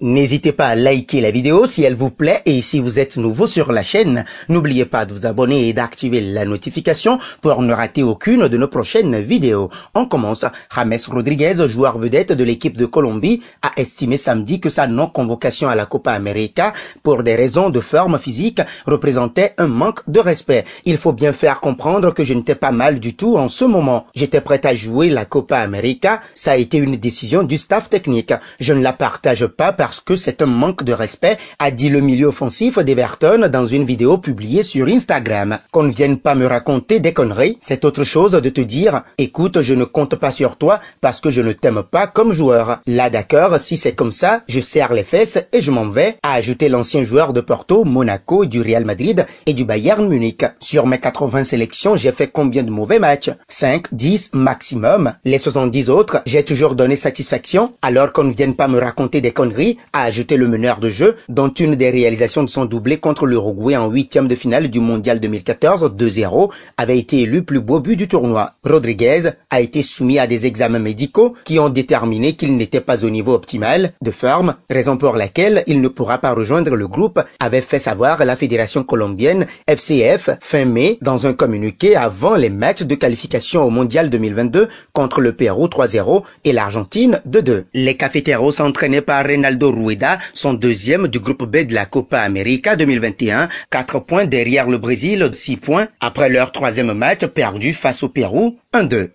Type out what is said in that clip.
N'hésitez pas à liker la vidéo si elle vous plaît et si vous êtes nouveau sur la chaîne, n'oubliez pas de vous abonner et d'activer la notification pour ne rater aucune de nos prochaines vidéos. On commence. James Rodriguez, joueur vedette de l'équipe de Colombie, a estimé samedi que sa non-convocation à la Copa América pour des raisons de forme physique représentait un manque de respect. Il faut bien faire comprendre que je n'étais pas mal du tout en ce moment. J'étais prêt à jouer la Copa América. Ça a été une décision du staff technique. Je ne la partage pas parce que c'est un manque de respect, a dit le milieu offensif d'Everton dans une vidéo publiée sur Instagram. Qu'on ne vienne pas me raconter des conneries, c'est autre chose de te dire « Écoute, je ne compte pas sur toi parce que je ne t'aime pas comme joueur. Là d'accord, si c'est comme ça, je serre les fesses et je m'en vais », a ajouté l'ancien joueur de Porto, Monaco, du Real Madrid et du Bayern Munich. Sur mes 80 sélections, j'ai fait combien de mauvais matchs 5, 10 maximum. Les 70 autres, j'ai toujours donné satisfaction alors qu'on ne vienne pas me raconter des conneries a ajouté le meneur de jeu, dont une des réalisations de son doublé contre l'Uruguay en huitième de finale du Mondial 2014, 2-0, avait été élu plus beau but du tournoi. Rodriguez a été soumis à des examens médicaux qui ont déterminé qu'il n'était pas au niveau optimal de forme, raison pour laquelle il ne pourra pas rejoindre le groupe, avait fait savoir la fédération colombienne FCF fin mai dans un communiqué avant les matchs de qualification au Mondial 2022 contre le Pérou 3-0 et l'Argentine 2-2. Les cafeteros s'entraînaient par Reynaldo Rueda, son deuxième du groupe B de la Copa América 2021, 4 points derrière le Brésil, 6 points après leur troisième match perdu face au Pérou, 1-2.